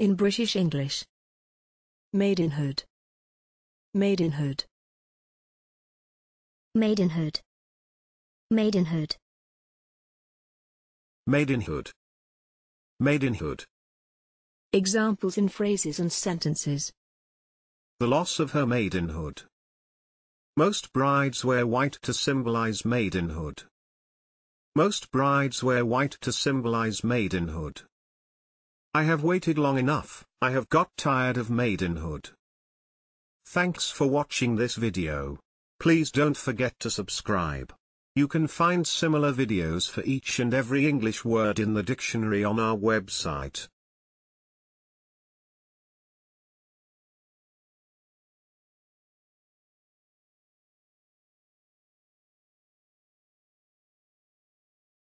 in British English. Maidenhood. Maidenhood. Maidenhood. Maidenhood. Maidenhood. Maidenhood. Examples in phrases and sentences. The loss of her maidenhood. Most brides wear white to symbolize maidenhood. Most brides wear white to symbolize maidenhood. I have waited long enough, I have got tired of maidenhood. Thanks for watching this video. Please don't forget to subscribe. You can find similar videos for each and every English word in the dictionary on our website.